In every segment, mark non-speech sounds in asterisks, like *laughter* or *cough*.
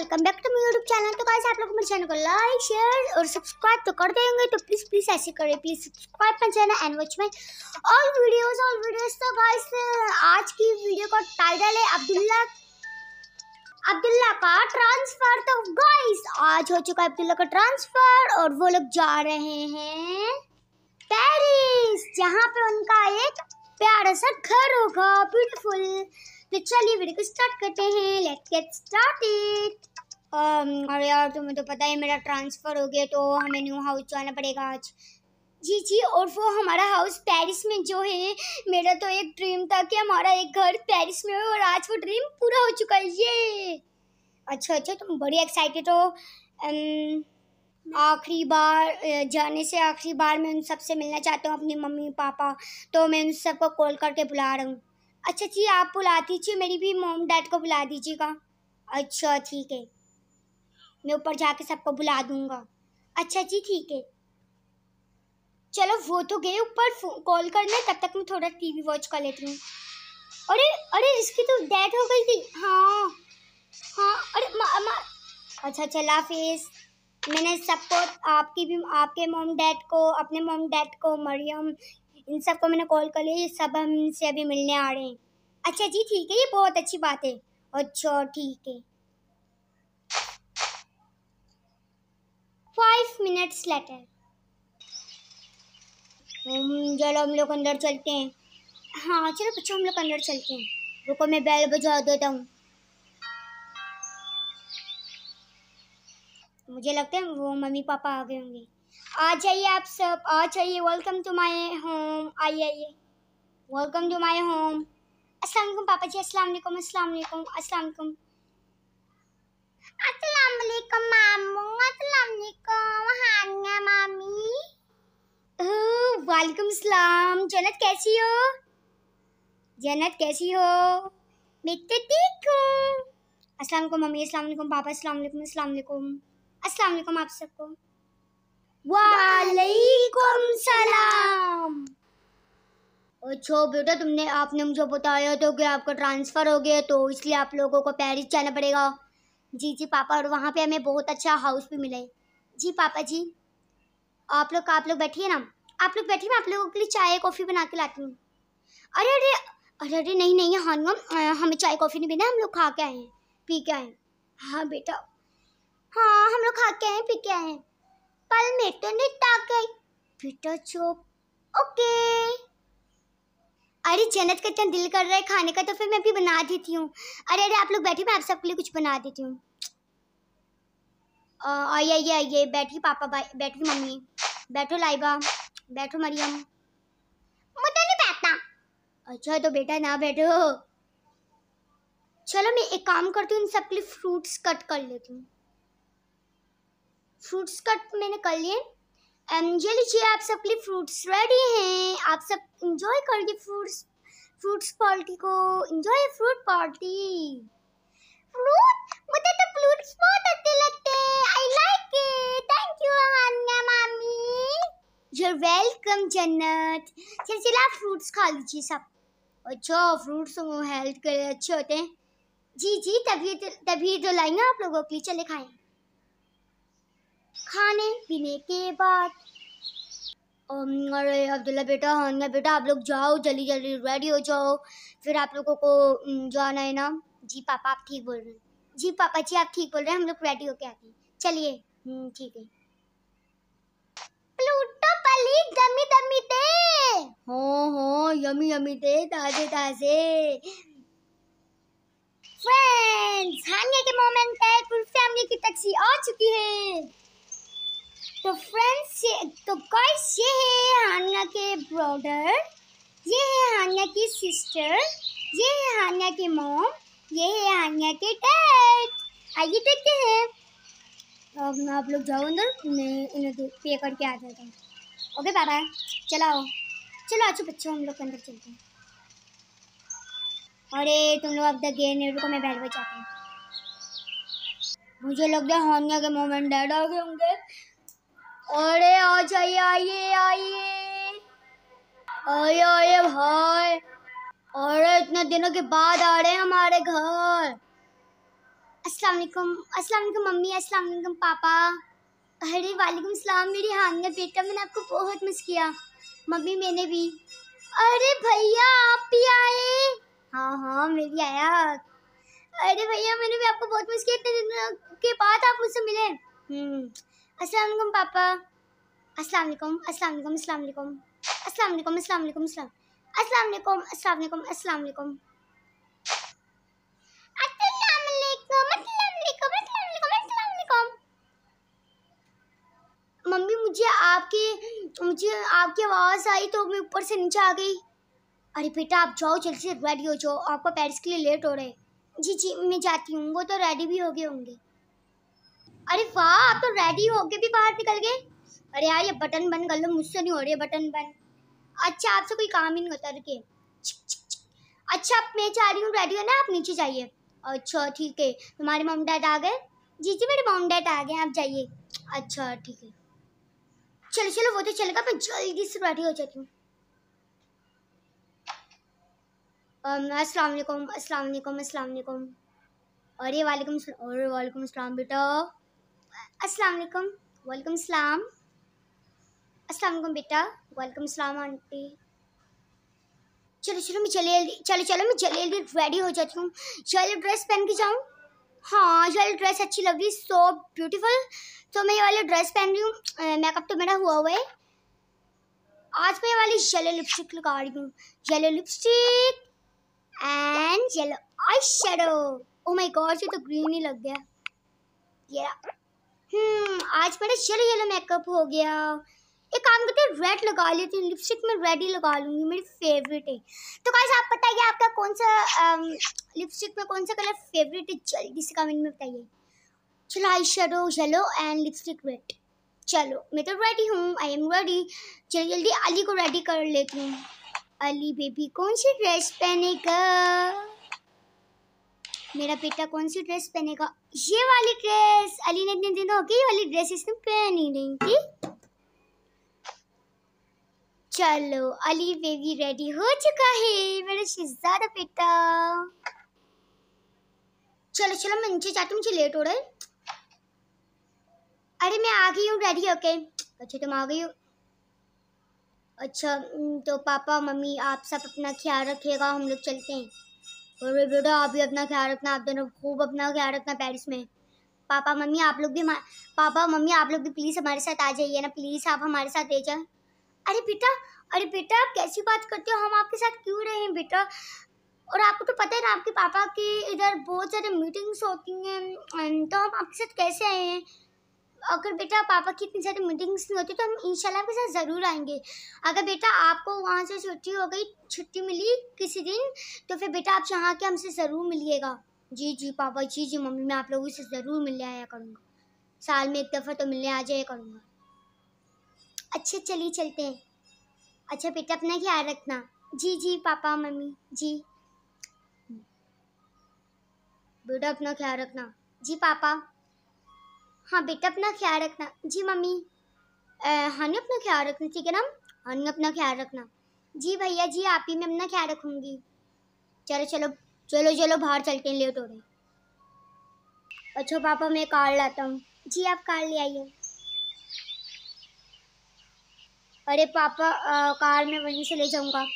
Welcome back to मेरे YouTube channel तो guys आप लोग मेरे चैनल को लाइक शेयर और सब्सक्राइब तो कर देंगे तो प्लीज़ प्लीज़ ऐसे करें please subscribe my channel and watch my all videos all videos तो गाइस आज की वीडियो का टाइटल है अब्दुल्ला अब्दुल्ला का ट्रांसफ़र तो गाइस आज हो चुका है अब्दुल्ला का ट्रांसफ़र और वो लोग जा रहे हैं पेरिस जहाँ पे उनका एक प्यारा सा घर होगा ब्यूटीफुल तो चलिए वीडियो को स्टार्ट करते हैं लेट्स गेट स्टार्टेड और यार तुम्हें तो पता है मेरा ट्रांसफ़र हो गया तो हमें न्यू हाउस जाना पड़ेगा आज जी जी और वो हमारा हाउस पेरिस में जो है मेरा तो एक ड्रीम था कि हमारा एक घर पेरिस में हो और आज वो ड्रीम पूरा हो चुका है ये अच्छा अच्छा तुम बड़ी एक्साइटेड हो आखिरी बार जाने से आखिरी बार मैं उन सबसे मिलना चाहता हूँ अपनी मम्मी पापा तो मैं उन सबको कॉल करके बुला रहा हूँ अच्छा जी आप बुला दीजिए मेरी भी मोम डैड को बुला दीजिएगा अच्छा ठीक है मैं ऊपर जाके सबको बुला दूंगा अच्छा जी ठीक है चलो वो तो गए ऊपर कॉल करने तब तक मैं थोड़ा टीवी वॉच कर लेती हूँ अरे अरे इसकी तो डेथ हो गई थी हाँ हाँ अरे मा, मा, अच्छा चला फेस मैंने सबको आपकी भी आपके मोम डैड को अपने मोम डैड को मरियम इन सबको मैंने कॉल कर लिया ये सब हमसे अभी मिलने आ रहे हैं अच्छा जी ठीक है ये बहुत अच्छी बात है अच्छा ठीक है फाइव मिनट्स लेटर चलो हम लोग अंदर चलते हैं हाँ चलो बच्चों हम लोग अंदर चलते हैं रुको मैं बैल बजा देता हूँ मुझे लगता है वो मम्मी पापा आ गए होंगे आ जाइए आप सब आ जाइए वेलकम टू माय होम आइए आइए वेलकम टू माय होम अस्सलाम वालेकुम पापा जी अस्सलाम वालेकुम अस्सलाम वालेकुम अस्सलाम वालेकुम अस्सलाम वालेकुम मामू वालेकुम सलाम जन्नत कैसी हो जन्नत कैसी हो मैं तो ठीक हूँ अस्सलाम वालेकुम मम्मी अस्सलाम वालेकुम पापा अस्सलाम वालेकुम अस्सलाम वालेकुम अस्सलाम वालेकुम आप सबको वालेकुम सलाम अच्छा बेटा तुमने आपने मुझे बताया तो कि आपका ट्रांसफ़र हो गया तो इसलिए आप लोगों को पेरिस जाना पड़ेगा जी जी पापा और वहाँ पे हमें बहुत अच्छा हाउस भी मिला है जी पापा जी आप लोग आप लोग बैठिए ना आप लोग बैठिए मैं आप लोगों के लिए चाय कॉफ़ी बना के लाती हूँ अरे अरे अरे अरे नहीं नहीं हानम हाँ, हाँ, हमें चाय कॉफ़ी नहीं पीना हम लोग खा के आए हैं पी के आए हैं हाँ बेटा हाँ हम लोग खा के आए हैं पी के आए हैं पल मेटो तो नहीं बेटा चुप ओके अरे जन्नत का इतना दिल कर रहा है खाने का तो फिर मैं भी बना देती हूँ अरे अरे आप लोग बैठे मैं आप सबके लिए कुछ बना देती हूँ आइए आइए आइए बैठी पापा बैठी मम्मी बैठो लाइबा बैठो मरियम मुझे नहीं बैठना अच्छा तो बेटा ना बैठो चलो मैं एक काम करती हूँ इन सबके लिए फ्रूट्स कट कर लेती हूँ फ्रूट्स कट मैंने कर लिए ये लीजिए आप सब के फ्रूट्स रेडी हैं आप सब इंजॉय कर करिए फ्रूट्स फ्रूट्स पार्टी को इंजॉय फ्रूट पार्टी फ्रूट मुझे तो फ्रूट्स बहुत अच्छे लगते हैं I like it thank you Haniya मामी यूर वेलकम जन्नत चलिए चलिए आप फ्रूट्स खा लीजिए सब अच्छा फ्रूट्स हेल्थ तो के लिए अच्छे होते हैं जी जी तभी तो, तभी तो लाएंगे आप लोगों के लिए चले खाएं खाने पीने के बाद अरे अब्दुल्ला बेटा हाँ ना बेटा आप लोग जाओ जल्दी जल्दी रेडी हो जाओ फिर आप लोगों को जाना है ना जी पापा आप ठीक बोल रहे हैं जी पापा जी आप ठीक बोल रहे हैं हम लोग रेडी होके आते हैं चलिए ठीक है प्लूटो पली दमी दमी दे हो हो यमी यमी दे ताजे ताजे फ्रेंड्स हाँ हानिया के मोमेंट है पूरी फैमिली की टैक्सी आ चुकी है तो फ्रेंड्स ये तो गाइस ये है हानिया के ब्रदर ये है हानिया की सिस्टर ये है हानिया के मॉम ये है हानिया के डैड आइए देखते हैं अब मैं आप लोग जाओ अंदर मैं इन्हें पे करके आ जाता हूँ ओके बाबा चलाओ चलो अच्छो बच्चे हम लोग अंदर चलते हैं अरे तुम लोग अब तक गए नहीं रुको मैं बैठ बचाते हैं मुझे लग गया हानिया के मोम एंड डैड आ गए होंगे अरे आ जाइए आइए आइए आइए आइए भाई अरे इतने दिनों के बाद आ रहे हैं हमारे घर अस्सलाम वालेकुम अस्सलाम वालेकुम मम्मी अस्सलाम वालेकुम पापा अरे वालेकुम सलाम मेरी हानिया बेटा मैंने आपको बहुत मिस किया मम्मी मैंने भी अरे भैया आप भी आए हाँ हाँ मैं भी आया अरे भैया मैंने भी आपको बहुत मिस किया इतने दिनों के बाद आप मुझसे मिले हम्म, असलकुम पापा असलकुम असलकुम असलकुम असलकुम असलकुम वालेकुम असलकुम असलकुम मम्मी मुझे आपके मुझे आपकी आवाज़ आई तो मैं ऊपर से नीचे आ गई अरे बेटा आप जाओ जल्दी से रेडी हो जाओ आपका पेरिस के लिए लेट हो रहे जी जी मैं जाती हूँ वो तो रेडी भी हो गए होंगे अरे वाह आप तो रेडी होके भी बाहर निकल गए अरे यार ये बटन बंद कर लो मुझसे नहीं हो रही है बटन बंद अच्छा आपसे कोई काम ही नहीं होता रुके अच्छा आप मैं चाह रही हूँ रेडी होना आप नीचे जाइए अच्छा ठीक है तुम्हारे मम डैड आ गए जी जी मेरे मम डैड आ गए आप जाइए अच्छा ठीक है चलो चलो वो तो चलेगा मैं जल्दी से रेडी हो जाती हूँ असलकुम असलकुम असलकुम अरे वालेकुम अरे वालेकुम अस्सलाम बेटा अस्सलाम वालेकुम सलाम अस्सलाम वालेकुम बेटा वेलकम सलाम आंटी चलो चलो मैं जल्दी जल्दी चलो चलो मैं जल्दी जल्दी रेडी हो जाती हूँ जल्द ड्रेस पहन के जाऊँ हाँ जल्द ड्रेस अच्छी लग रही सो ब्यूटीफुल तो मैं ये वाला ड्रेस पहन रही हूँ मेकअप तो मेरा हुआ हुआ है आज मैं ये वाली येलो लिपस्टिक लगा रही हूँ yellow lipstick and yellow eyeshadow oh my god ये तो ग्रीन ही लग गया yeah. हम्म, आज मेरा येलो येलो मेकअप हो गया एक काम करते हैं रेड लगा लेती हूँ लिपस्टिक में रेड ही लगा लूँगी मेरी फेवरेट है तो गाइस आप बताइए आपका कौन सा लिपस्टिक में कौन सा कलर फेवरेट है जल्दी से कमेंट में बताइए चलो eyeshadow yellow and lipstick red चलो मैं तो रेडी हूँ आई एम रेडी चलो जल्दी अली को रेडी कर लेती हूँ अली बेबी कौन सी ड्रेस पहनेगा मेरा बेटा कौन सी ड्रेस पहनेगा ये वाली ड्रेस अली ने इतने दिनों की वाली ड्रेस इसने पहन ही नहीं थी चलो अली बेबी रेडी हो चुका है मेरा शहजादा बेटा चलो चलो मैं नीचे जाती हूँ मुझे लेट हो रहा है अरे मैं आ गई हूँ रेडी ओके अच्छा तुम आ गई हो अच्छा हम्म, तो पापा मम्मी आप सब अपना ख्याल रखिएगा हम लोग चलते हैं और मेरे बेटा आप भी अपना ख्याल रखना आप दोनों खूब अपना ख्याल रखना पेरिस में पापा मम्मी आप लोग भी पापा मम्मी आप लोग भी प्लीज़ हमारे साथ आ जाइए ना प्लीज़ आप हमारे साथ ले जाए अरे बेटा अरे बेटा आप कैसी बात करते हो हम आपके साथ क्यों रहे हैं बेटा और आपको तो पता है ना आपके पापा की इधर बहुत सारे मीटिंग्स होती हैं तो हम आपके साथ कैसे आए हैं अगर बेटा पापा की इतनी ज़्यादा मीटिंग्स नहीं होती तो हम इंशाल्लाह के साथ ज़रूर आएंगे अगर बेटा आपको वहाँ से छुट्टी हो गई छुट्टी मिली किसी दिन तो फिर बेटा आप चाह के हमसे ज़रूर मिलिएगा जी जी पापा जी जी मम्मी मैं आप लोगों से ज़रूर मिलने आया करूँगा साल में एक दफ़ा तो मिलने आ जाया करूँगा अच्छे चलिए चलते हैं अच्छा बेटा अपना ख्याल रखना जी जी पापा मम्मी जी बेटा अपना ख्याल रखना जी पापा हाँ बेटा अपना ख्याल रखना जी मम्मी हानि अपना ख्याल रखना ठीक है ना हानि अपना ख्याल रखना जी भैया जी आप ही मैं अपना ख्याल रखूँगी चलो चलो चलो चलो बाहर चलते हैं लेट हो रहे अच्छा पापा मैं कार लाता हूँ जी आप कार ले आइए अरे पापा आ, कार में वहीं से ले जाऊँगा *laughs*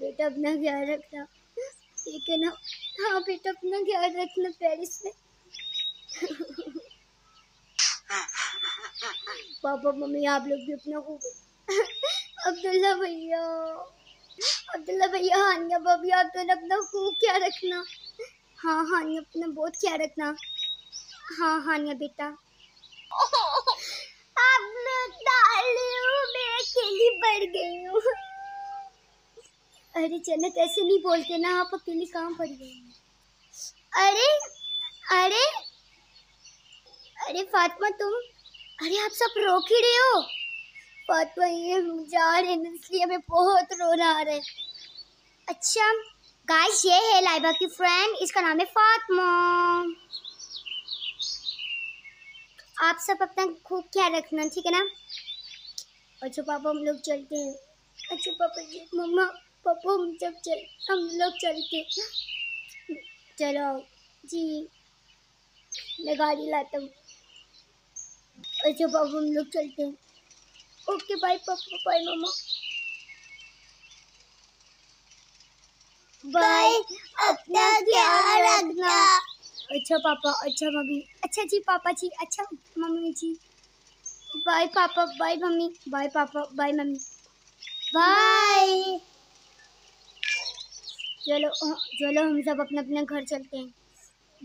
बेटा अपना ख्याल रखना ठीक है ना हाँ बेटा अपना ख्याल रखना पेरिस में पापा मम्मी आप लोग भी अपना खूब अब्दुल्ला भैया अब्दुल्ला भैया हानिया भाभी आप तो अपना खूब क्या रखना हाँ हानिया अपना बहुत क्या रखना हाँ हानिया बेटा *laughs* अब मैं अकेली बढ़ गई हूँ अरे जन्नत तो ऐसे नहीं बोलते ना आप अकेले काम पर गए अरे अरे अरे फातिमा तुम अरे आप सब रो ही रहे हो फातिमा ये जा रहे हैं इसलिए हमें बहुत रोना आ रहा है अच्छा गाइस ये है लाइबा की फ्रेंड इसका नाम है फातिमा आप सब अपना खूब ख्याल रखना ठीक है ना अच्छा पापा हम लोग चलते हैं अच्छा पापा जी मम्मा पप्पू जब चल हम लोग चल के चलो जी मैं गाड़ी लाता हूँ अच्छा पापा हम लोग चलते हैं ओके बाय पप्पू बाय मामा बाय अपना ख्याल रखना अच्छा पापा अच्छा मम्मी अच्छा जी पापा जी अच्छा मम्मी जी bye papa bye mummy bye papa bye mummy bye चलो चलो हम सब अपने अपने घर चलते हैं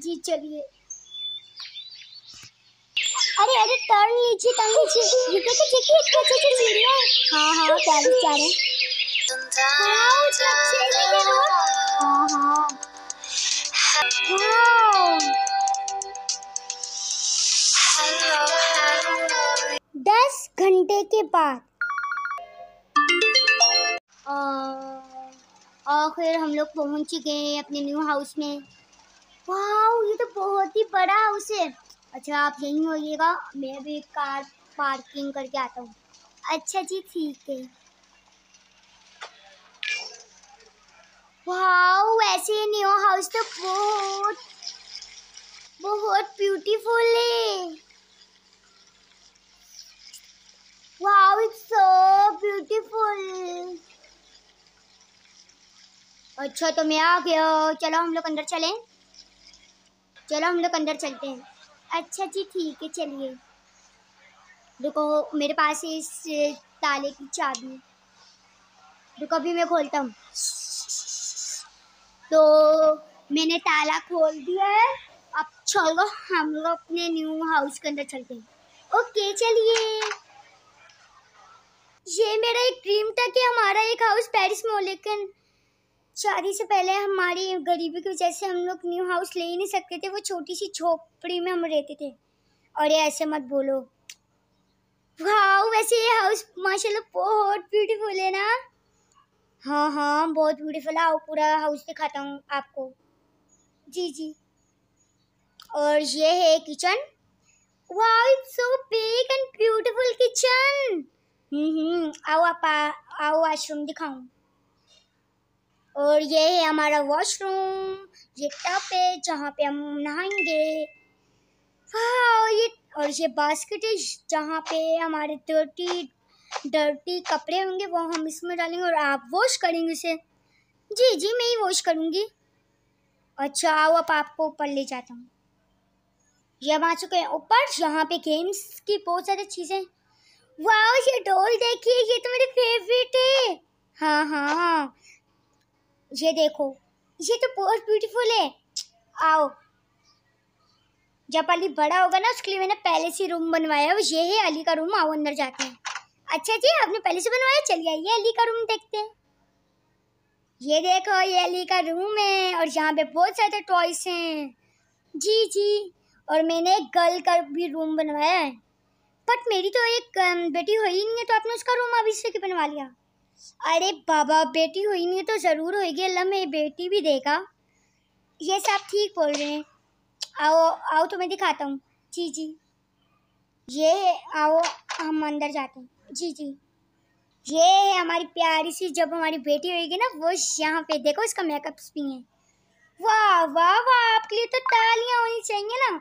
जी चलिए अरे अरे टर्न लीजिए टर्न लीजिए ये तो देखिए हाँ, हाँ, हाँ, इतने अच्छे अच्छे सीढ़ी है हाँ हाँ चार चार है हां हाँ दस घंटे के बाद और फिर हम लोग पहुँच चुके हैं अपने न्यू हाउस में वाह ये तो बहुत ही बड़ा हाउस है अच्छा आप यहीं होइएगा मैं भी कार पार्किंग करके आता हूँ अच्छा जी ठीक है वाह वैसे न्यू हाउस तो बहुत बहुत ब्यूटीफुल है वाह इट्स सो ब्यूटीफुल अच्छा तो मैं आ गया चलो हम लोग अंदर चलें चलो हम लोग अंदर चलते हैं अच्छा जी ठीक है चलिए देखो मेरे पास है इस ताले की चाबी देखो अभी मैं खोलता हूँ तो मैंने ताला खोल दिया है अब चलो हम लोग अपने न्यू हाउस के अंदर चलते हैं ओके चलिए ये मेरा एक ड्रीम था कि हमारा एक हाउस पेरिस में हो लेकिन शादी से पहले हमारी गरीबी की वजह से हम लोग न्यू हाउस ले ही नहीं सकते थे वो छोटी सी झोपड़ी में हम रहते थे और ये ऐसे मत बोलो वाह वैसे ये हाउस माशाल्लाह बहुत ब्यूटीफुल है ना हाँ हाँ बहुत ब्यूटीफुल है पूरा हाउस दिखाता हूँ आपको जी जी और ये है किचन वाह it's so big and beautiful kitchen hmm आओ आप आओ आश्रम दिखाऊँ और ये है हमारा वॉशरूम ये टप है जहाँ पे हम नहाएंगे ये और ये बास्केट है जहाँ पे हमारे डर्टी डर्टी कपड़े होंगे वो हम इसमें डालेंगे और आप वॉश करेंगे उसे जी जी मैं ही वॉश करूँगी अच्छा आओ आप आपको ऊपर ले जाता हूँ ये हम आ चुके हैं ऊपर जहाँ पे गेम्स की बहुत सारी चीज़ें वाह ये डोल देखिए ये तो मेरी फेवरेट है हाँ हाँ, हाँ। ये देखो ये तो बहुत ब्यूटीफुल है आओ जब अली बड़ा होगा ना उसके लिए मैंने पहले से रूम बनवाया ये है अली का रूम आओ अंदर जाते हैं अच्छा जी आपने पहले से बनवाया चलिए आइए अली का रूम देखते हैं ये देखो ये अली का रूम है और यहाँ पे बहुत सारे टॉयस हैं जी जी और मैंने एक गर्ल का भी रूम बनवाया है बट मेरी तो एक बेटी हुई नहीं है तो आपने उसका रूम अभी से क्यों बनवा लिया अरे बाबा बेटी हुई नहीं तो ज़रूर होगी अल्लाह मेरी बेटी भी देगा ये सब ठीक बोल रहे हैं आओ आओ तो मैं दिखाता हूँ जी जी ये है आओ हम अंदर जाते हैं जी जी ये है हमारी प्यारी सी जब हमारी बेटी होगी ना वो यहाँ पे देखो इसका मेकअप्स भी है वाह वाह वाह आपके लिए तो तालियाँ होनी चाहिए ना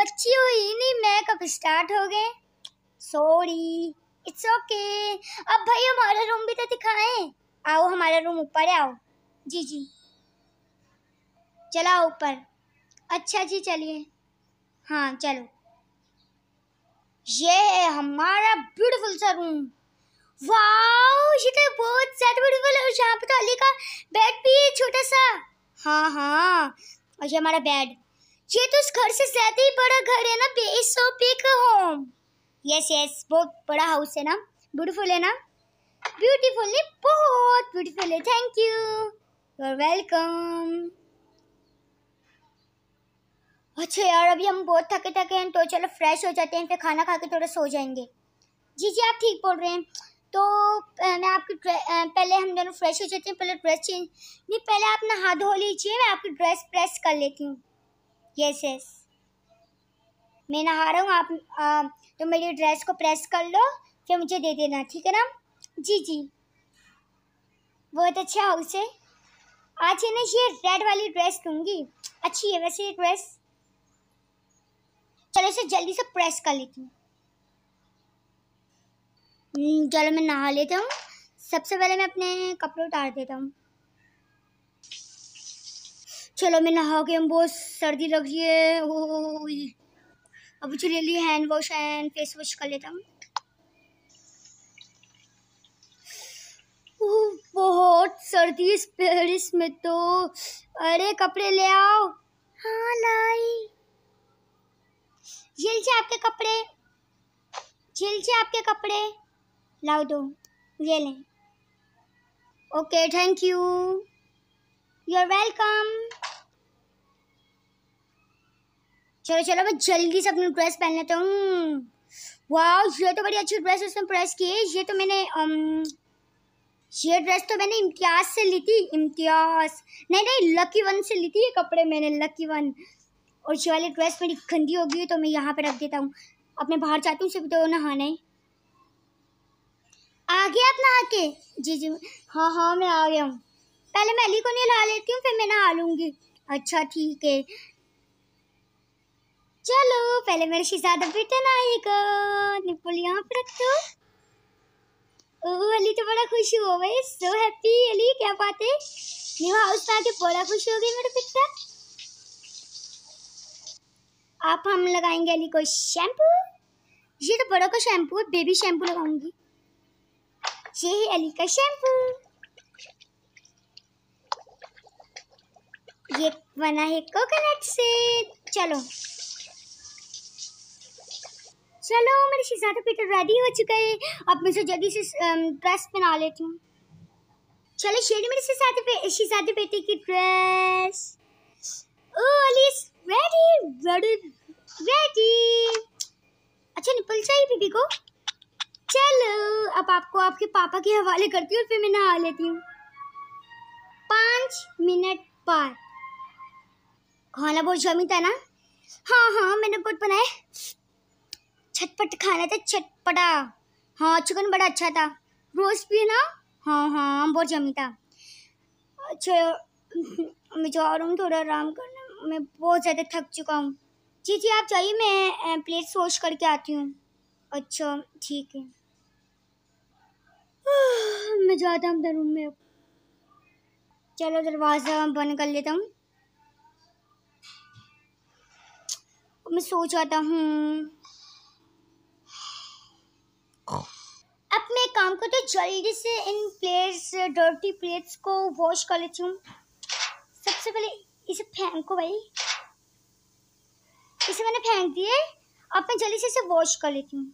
बच्ची हुई नहीं मेकअप स्टार्ट हो गए सॉरी इट्स ओके अब भाई हमारा रूम भी तो दिखाएं आओ हमारा रूम ऊपर है आओ जी जी चला ऊपर अच्छा जी चलिए हाँ चलो ये है हमारा ब्यूटीफुल सा रूम वाओ ये तो बहुत ज़्यादा ब्यूटीफुल है और यहाँ पे तो अली का बेड भी है छोटा सा हाँ हाँ और ये हमारा बेड ये तो इस घर से ज़्यादा ही बड़ा घर है ना base of big home yes yes बहुत बड़ा हाउस है ना ब्यूटीफुल है ना ब्यूटीफुल है बहुत ब्यूटीफुल है thank you you are welcome अच्छा यार अभी हम बहुत थके थके हैं तो चलो फ्रेश हो जाते हैं फिर खाना खा के थोड़ा सो जाएंगे जी जी आप ठीक बोल रहे हैं तो मैं आपकी पहले हम दोनों फ्रेश हो जाते हैं पहले ड्रेस चेंज नहीं पहले आप ना हाथ धो लीजिए मैं आपकी ड्रेस प्रेस कर लेती हूँ यस यस मैं नहा रहा हूँ आप आ, तो मेरी ड्रेस को प्रेस कर लो फिर मुझे दे देना ठीक है ना जी जी बहुत अच्छा हाउस है आज ना ये रेड वाली ड्रेस दूँगी अच्छी है वैसे ये ड्रेस चलो इसे जल्दी से प्रेस कर लेती हूँ हम्म, चलो मैं नहा लेता हूँ सबसे पहले मैं अपने कपड़े उतार देता हूँ चलो मैं नहा के बहुत सर्दी लग रही है ओ अब चलिए लिए hand wash and face wash कर लेता हूँ बहुत सर्दी इस पेरिस में तो अरे कपड़े ले आओ हाँ लाई झील से आपके कपड़े झील से आपके कपड़े लाओ दो ये लें okay thank you you are welcome चलो चलो मैं जल्दी से अपनी ड्रेस पहन लेता हूँ वाह ये तो बड़ी अच्छी ड्रेस उसने प्रेस की है ये तो मैंने um, ये ड्रेस तो मैंने इम्तियाज से ली थी इम्तियाज नहीं नहीं लकी वन से ली थी ये कपड़े मैंने लकी वन और ये वाली ड्रेस मेरी गंदी हो गई तो मैं यहाँ पे रख देता हूँ अब मैं बाहर जाती हूँ सिर्फ तो नहाने आ गया आप नहा के जी जी हाँ हाँ मैं आ गया हूँ पहले मैं अली को नहीं ला लेती हूँ फिर मैं नहा लूँगी अच्छा ठीक है चलो पहले मेरे शहजादा ना आएगा निपुल यहाँ पर रख दो ओ अली तो बड़ा खुश हो भाई सो हैप्पी अली क्या बात है न्यू हाउस में आके बड़ा खुश हो गई मेरे बेटा आप हम लगाएंगे अली को शैम्पू ये तो बड़ों का शैम्पू है बेबी शैम्पू लगाऊंगी ये है अली का शैम्पू ये बना है कोकोनट से चलो चलो मेरे शहजादा पीटर रेडी हो चुका है अब मैं जल्दी से ड्रेस पहना लेती हूँ चलो शेरी मेरे शहजादे पे शहजादे बेटे की ड्रेस ओ अलीस रेडी रेडी रेडी अच्छा निपल चाहिए बीबी को चलो अब आपको आपके पापा के हवाले करती हूँ फिर मैं नहा लेती हूँ पाँच मिनट बाद खाना बहुत जमी था ना हाँ हाँ मैंने बहुत बनाया छटपट खाना था छटपटा हाँ चिकन बड़ा अच्छा था रोस्ट भी है ना हाँ हाँ बहुत जमी था अच्छा मैं जा रहा हूँ थोड़ा आराम करना मैं बहुत ज़्यादा थक चुका हूँ जी जी आप चाहिए मैं प्लेट वॉश करके आती हूँ अच्छा ठीक है *sighs* मैं जाता हूँ रूम में चलो दरवाज़ा बंद कर लेता हूँ मैं सो जाता हूँ अब मैं काम को तो जल्दी से इन प्लेट्स डर्टी प्लेट्स को वॉश कर लेती हूँ सबसे पहले इसे फेंको भाई इसे मैंने फेंक दिए अब मैं जल्दी से इसे वॉश कर लेती हूँ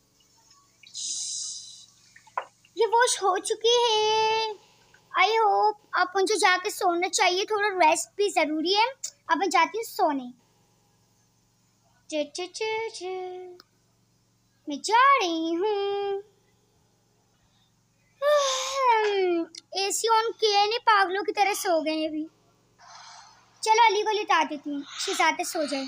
ये वॉश हो चुकी है आई होप आप मुझे जाके सोना चाहिए थोड़ा रेस्ट भी ज़रूरी है अब मैं जाती हूँ सोने चे चे चे चे मैं जा रही हूँ ए सी ऑन किया नहीं पागलों की तरह सो गए अभी चलो अली को लिटा देती हूँ शिजाते सो जाए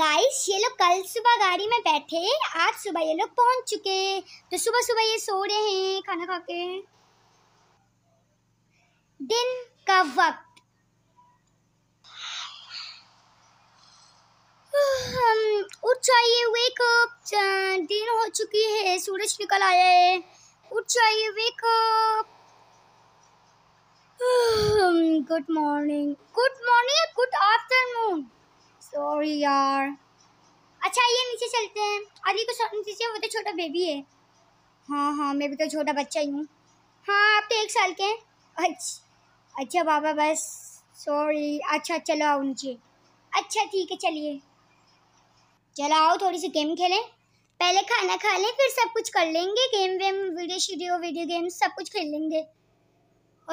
गाइस ये लोग कल सुबह गाड़ी में बैठे आज सुबह ये लोग पहुंच चुके तो सुबह सुबह ये सो रहे हैं खाना खा के दिन का वक्त दिन हो चुकी है सूरज निकल आया है उठ जाइए wake up good morning good morning good afternoon sorry यार अच्छा ये नीचे चलते हैं अली को नीचे वो तो छोटा बेबी है हाँ हाँ मैं भी तो छोटा बच्चा ही हूँ हाँ आप तो एक साल के हैं अच्छा अच्छा बाबा बस सॉरी अच्छा चलो आओ नीचे अच्छा ठीक है चलिए चलो आओ थोड़ी सी गेम खेलें पहले खाना खा ले फिर सब कुछ कर लेंगे गेम वेम वीडियो शीडियो वीडियो गेम सब कुछ खेल लेंगे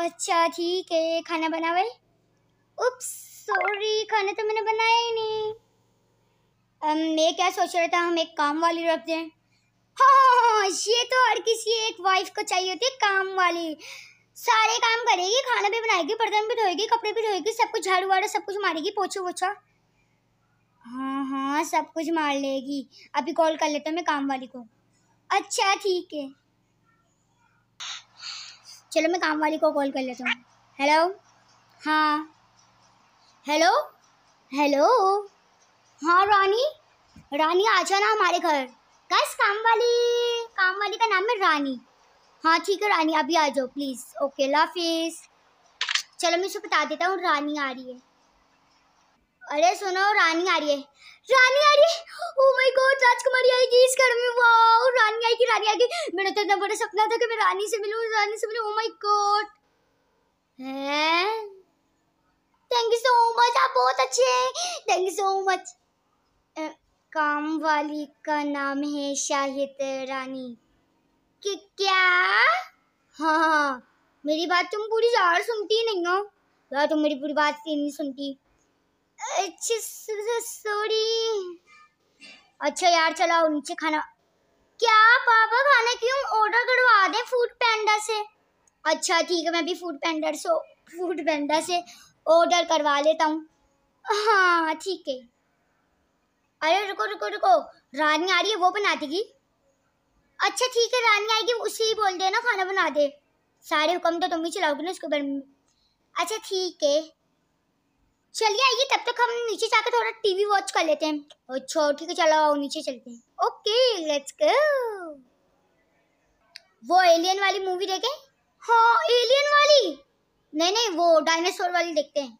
अच्छा ठीक है खाना बना भाई उप्स सॉरी खाना तो मैंने बनाया ही नहीं अम, मैं क्या सोच रहा था हम एक काम वाली रख दें हाँ ये तो हर किसी एक वाइफ को चाहिए होती है काम वाली सारे काम करेगी खाना भी बनाएगी बर्तन भी धोएगी कपड़े भी धोएगी सब कुछ झाड़ू वाड़ू सब कुछ मारेगी पोछा वोछा हाँ हाँ सब कुछ मार लेगी अभी कॉल कर लेता हूँ मैं काम वाली को अच्छा ठीक है चलो मैं काम वाली को कॉल कर लेता हूँ हेलो हाँ हेलो हेलो हाँ रानी रानी आ जाना हमारे घर कस काम वाली काम वाली का नाम है रानी हाँ ठीक है रानी अभी आ जाओ प्लीज़ ओके लाफिज चलो मैं उसे बता देता हूँ रानी आ रही है अरे सुनो रानी आ रही है रानी आ रही है ओ माय गॉड राजकुमारी आएगी इस घर में वाओ रानी आएगी रानी आएगी मेरा तो इतना बड़ा सपना था कि मैं रानी से मिलूं रानी से मिलूं ओ माय गॉड हैं थैंक यू सो मच आप बहुत अच्छे हैं थैंक यू सो मच काम वाली का नाम है शाहिद रानी कि क्या हाँ, हाँ, हाँ। मेरी बात तुम पूरी ज़्यादा सुनती नहीं हो यार तुम मेरी पूरी बात नहीं सुनती अच्छी सॉरी अच्छा यार चलाओ नीचे खाना क्या पापा खाना क्यों ऑर्डर करवा दे फूड पैंडा से अच्छा ठीक है मैं भी फूड पैंडर से फूड पैंडा से ऑर्डर करवा लेता हूँ हाँ ठीक है अरे रुको रुको रुको रानी आ रही है वो बना देगी अच्छा ठीक है रानी आएगी उसी ही बोल देना खाना बना दे सारे हुक्म तो तुम ही चलाओगे ना उसको अच्छा ठीक है चलिए आइए तब तक हम नीचे जाकर थोड़ा टीवी वॉच कर लेते हैं अच्छा ठीक है चलो आओ नीचे चलते हैं ओके लेट्स गो वो एलियन वाली मूवी देखे हाँ एलियन वाली नहीं नहीं वो डायनासोर वाली देखते हैं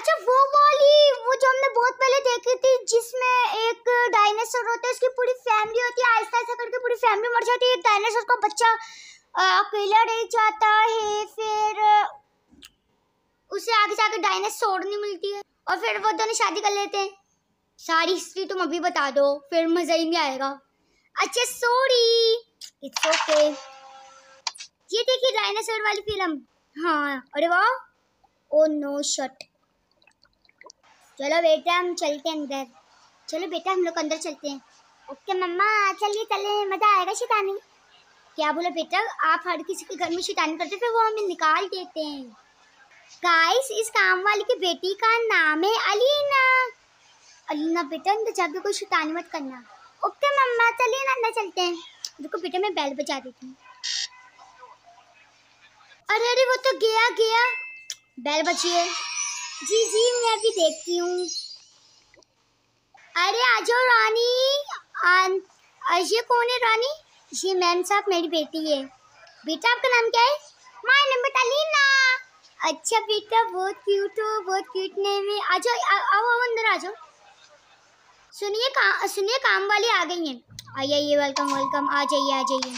अच्छा वो वाली वो जो हमने बहुत पहले देखी थी जिसमें एक डायनासोर होता है उसकी पूरी फैमिली होती है आहिस्ता आहिस्ता करके पूरी फैमिली मर जाती है डायनासोर का बच्चा अकेला रह जाता है फिर उसे आगे जाकर डायनासोर नहीं मिलती है और फिर वो दोनों शादी कर लेते हैं सारी हिस्ट्री तुम अभी बता दो फिर मज़ा ही नहीं आएगा अच्छा सॉरी इट्स ओके ये देखिए डायनासोर वाली फिल्म हाँ अरे वाह ओ नो शट चलो बेटा हम चलते हैं अंदर चलो बेटा हम लोग अंदर चलते हैं ओके मम्मा चलिए चले मज़ा आएगा शिटानी क्या बोला बेटा आप हर किसी के घर में शिटानी करते फिर वो हमें निकाल देते हैं गाइस इस काम वाली की बेटी का नाम है अलीना अलीना बेटा अंदर जाके कोई शिकानी मत करना ओके मम्मा चलिए ना अंदर चलते हैं देखो बेटा मैं बैल बजा देती हूँ अरे अरे वो तो गया गया बैल बजिए जी जी मैं अभी देखती हूँ अरे आ जाओ रानी ये कौन है रानी ये मैम साहब मेरी बेटी है बेटा आपका नाम क्या है माय नेम इज अलीना अच्छा बेटा बहुत क्यूट हो बहुत क्यूट नेम है आ जाओ आओ आओ अंदर आ जाओ सुनिए काम सुनिए काम वाले आ गई हैं आ जाइए वेलकम वेलकम आ जाइए आ जाइए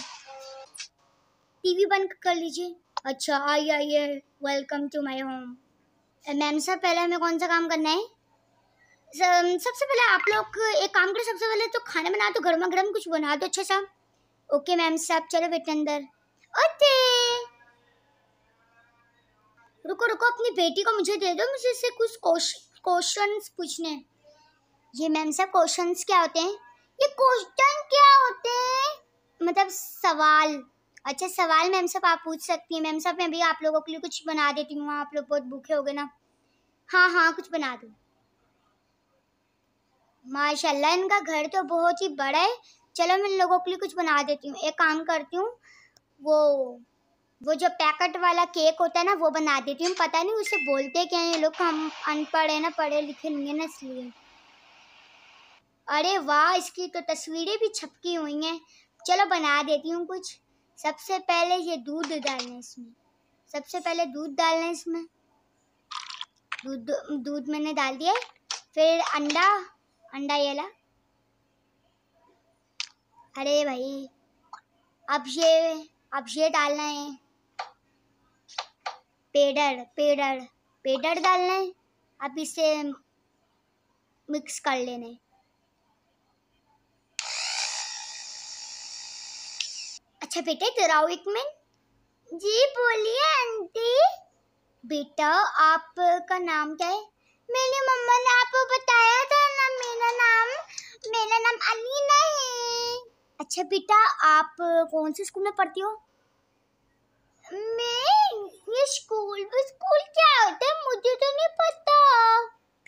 टीवी बंद कर लीजिए अच्छा आइए आइए welcome to my home ma'am sir पहले हमें कौन सा काम करना है um, सबसे पहले आप लोग एक काम करो सबसे पहले तो खाना बना दो गर्मा गर्म कुछ बना दो अच्छा सा ओके मैम साहब चलो बेटे अंदर ओके रुको रुको अपनी बेटी को मुझे दे दो मुझे इससे कुछ क्वेश्चन पूछने ये मैम साहब क्वेश्चन क्या होते हैं ये क्वेश्चन क्या होते हैं मतलब सवाल अच्छा सवाल मैम साहब आप पूछ सकती हैं मैम साहब मैं भी आप लोगों के लिए कुछ बना देती हूँ आप लोग बहुत भूखे हो गए ना हाँ हाँ कुछ बना दो माशाल्लाह इनका घर तो बहुत ही बड़ा है चलो मैं इन लोगों के लिए कुछ बना देती हूँ एक काम करती हूँ वो वो जो पैकेट वाला केक होता है ना वो बना देती हूँ पता नहीं उसे बोलते क्या ये लोग हम अनपढ़ है ना पढ़े लिखे नहीं है ना इसलिए अरे वाह इसकी तो तस्वीरें भी छपकी हुई हैं चलो बना देती हूँ कुछ सबसे पहले ये दूध डालना इसमें सबसे पहले दूध डालना इसमें दूध दूध मैंने डाल दिया फिर अंडा अंडा ये ला अरे भाई अब ये अब ये डालना है पेडर पेडर पेडर डालने आप इसे मिक्स कर लेने अच्छा बेटे तेराओ एक मिनट जी बोलिए आंटी बेटा आपका नाम क्या है मेरी मम्मा ने आपको बताया था ना मेरा नाम मेरा नाम अली नहीं अच्छा बेटा आप कौन से स्कूल में पढ़ती हो मैं स्कूल स्कूल क्या होता है मुझे तो नहीं पता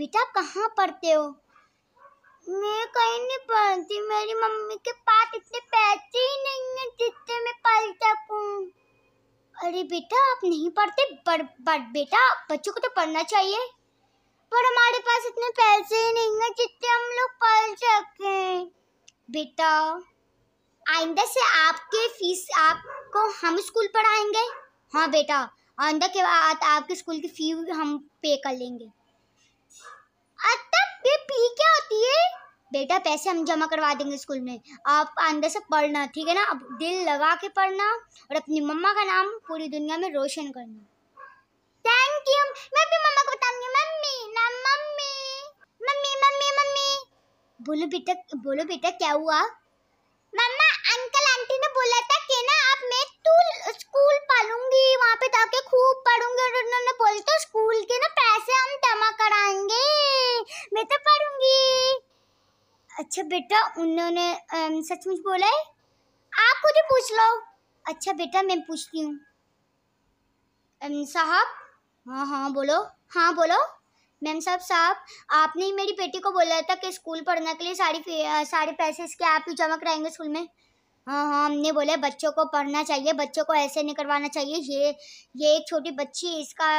बेटा कहाँ पढ़ते हो मैं कहीं नहीं पढ़ती मेरी मम्मी के पास इतने पैसे ही नहीं है जिससे मैं पल सकूँ अरे बेटा आप नहीं पढ़ते पर, बेटा बच्चों को तो पढ़ना चाहिए पर हमारे पास इतने पैसे ही नहीं है जितने हम लोग पल सकें बेटा आइंदा से आपके फीस आपको हम स्कूल पढ़ाएंगे हाँ बेटा ऑन के बाद आपके स्कूल की फ़ी हम पे कर लेंगे तब ये पी क्या होती है बेटा पैसे हम जमा करवा देंगे स्कूल में आप अंदर से पढ़ना ठीक है ना अब दिल लगा के पढ़ना और अपनी मम्मा का नाम पूरी दुनिया में रोशन करना थैंक यू मैं भी मम्मा को बताऊंगी मम्मी ना मम्मी मम्मी मम्मी मम्मी बोलो बेटा बोलो बेटा क्या हुआ अच्छा बेटा उन्होंने सचमुच बोला है आप मुझे पूछ लो अच्छा बेटा मैं पूछती हूँ साहब हाँ हाँ बोलो हाँ बोलो मैम साहब साहब आपने ही मेरी बेटी को बोला था कि स्कूल पढ़ने के लिए सारी सारे पैसे इसके आप ही जमा कराएंगे स्कूल में हाँ हाँ हमने बोला बच्चों को पढ़ना चाहिए बच्चों को ऐसे नहीं करवाना चाहिए ये ये एक छोटी बच्ची इसका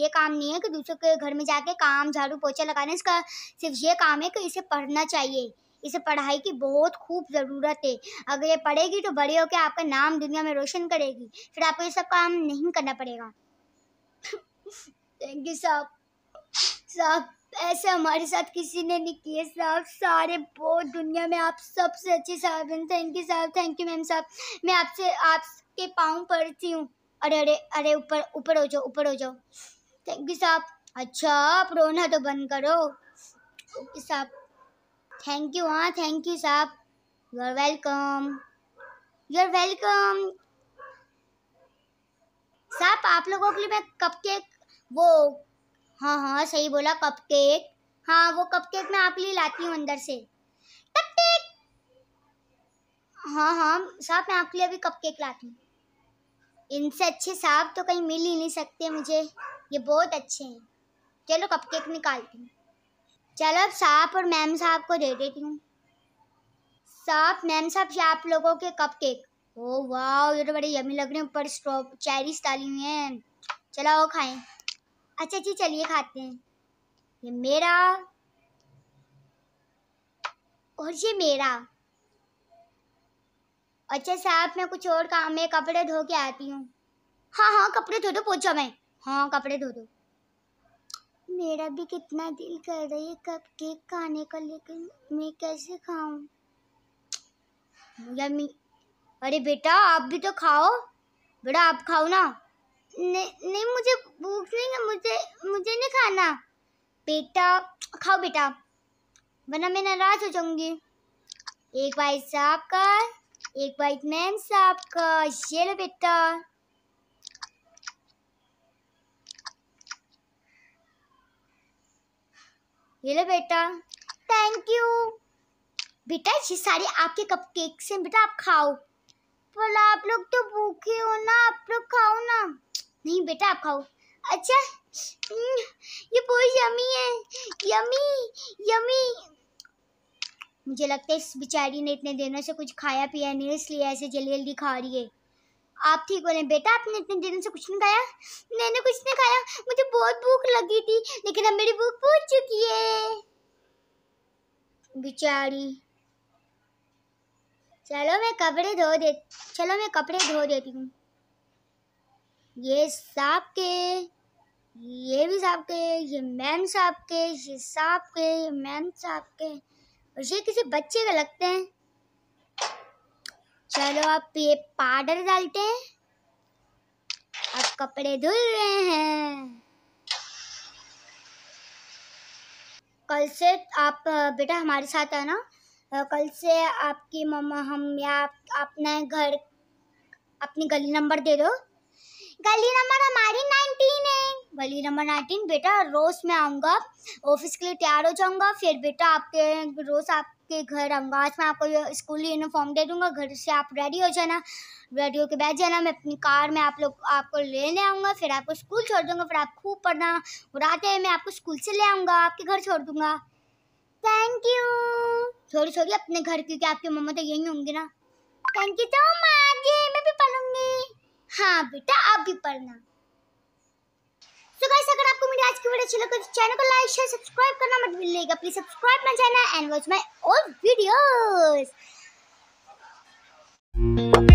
ये काम नहीं है कि दूसरों के घर में जाके काम झाड़ू पोछा लगाना इसका सिर्फ ये काम है कि इसे पढ़ना चाहिए इसे पढ़ाई की बहुत खूब ज़रूरत है अगर ये पढ़ेगी तो बड़े होकर आपका नाम दुनिया में रोशन करेगी फिर आपको ये सब काम नहीं करना पड़ेगा थैंक यू साहब साहब ऐसे हमारे साथ किसी ने नहीं किए साहब सारे बहुत दुनिया में आप सबसे अच्छे साहब हैं थैंक यू साहब थैंक यू मैम साहब मैं आपसे आपके पाँव पड़ती हूँ अरे अरे अरे ऊपर ऊपर हो जाओ ऊपर हो जाओ थैंक यू साहब अच्छा आप रोना तो बंद करो ओके साहब थैंक यू हाँ थैंक यू साहब you are welcome you are welcome साहब आप लोगों के लिए मैं कप केक वो हाँ हाँ सही बोला कप केक हाँ वो कप केक मैं आप लिए लाती हूँ अंदर से कप केक हाँ हाँ साहब मैं आपके लिए अभी कप केक लाती हूँ इनसे अच्छे साहब तो कहीं मिल ही नहीं सकते मुझे ये बहुत अच्छे हैं चलो कप केक निकालती हूँ चलो अब साहब और मैम साहब को दे देती हूँ साहब मैम साहब ये आप लोगों के कप केक ओ वाह ये तो बड़े यमी लग रहे हैं ऊपर स्ट्रॉ चेरीज डाली हुई हैं चलो वो खाएं अच्छा जी चलिए खाते हैं ये मेरा और ये मेरा अच्छा साहब मैं कुछ और काम में कपड़े धो के आती हूँ हाँ हाँ कपड़े धो दो पोछो मैं हाँ कपड़े धो दो मेरा भी कितना दिल कर रही है कप केक खाने का लेकिन मैं कैसे खाऊं यम्मी अरे बेटा आप भी तो खाओ बेटा आप खाओ ना नहीं नहीं मुझे भूख नहीं है मुझे मुझे नहीं खाना बेटा खाओ बेटा वरना मैं नाराज हो जाऊंगी एक बाइट साहब का एक बाइट मैम साहब का ये लो बेटा ये लो बेटा थैंक यू बेटा ये सारे आपके कपकेक से बेटा आप खाओ बोला आप लोग तो भूखे हो ना आप लोग खाओ ना नहीं बेटा आप खाओ अच्छा हम्म, ये बहुत यमी है यमी यमी मुझे लगता है इस बेचारी ने इतने दिनों से कुछ खाया पिया नहीं इसलिए ऐसे जल्दी जल्दी खा रही है आप ठीक बोले बेटा आपने इतने दिन से कुछ नहीं खाया मैंने कुछ नहीं खाया मुझे बहुत भूख लगी थी लेकिन अब मेरी भूख पूछ चुकी है बेचारी चलो मैं कपड़े धो दे चलो मैं कपड़े धो देती हूँ ये सांप के ये भी सांप के ये मैम सांप के ये सांप के ये मैम सांप के और ये किसी बच्चे का लगते हैं चलो अब ये पाउडर डालते हैं अब कपड़े धुल रहे हैं कल से आप बेटा हमारे साथ आना कल से आपकी मम्मा हम या आप, अपने घर अपनी गली नंबर दे दो गली नंबर हमारी नाइनटीन है गली नंबर नाइनटीन बेटा रोज मैं आऊँगा ऑफिस के लिए तैयार हो जाऊँगा फिर बेटा आपके रोज़ आपके घर आऊँगा आज मैं आपको स्कूल यूनिफॉर्म दे दूँगा घर से आप रेडी हो जाना रेडी होकर बैठ जाना मैं अपनी कार में आप लोग आपको लेने आऊँगा फिर आपको स्कूल छोड़ दूँगा फिर आप खूब पढ़ना और आते हैं मैं आपको स्कूल से ले आऊँगा आपके घर छोड़ दूँगा थैंक यू छोड़ी छोड़ी अपने घर क्योंकि आपके मम्मा तो यहीं होंगे ना थैंक यू सो मच मैं भी पढ़ूंगी हाँ बेटा आप भी पढ़ना तो गाइस अगर आपको मेरी आज की वीडियो अच्छी लगे तो चैनल को लाइक शेयर सब्सक्राइब करना मत भूलिएगा please subscribe my channel and watch my all videos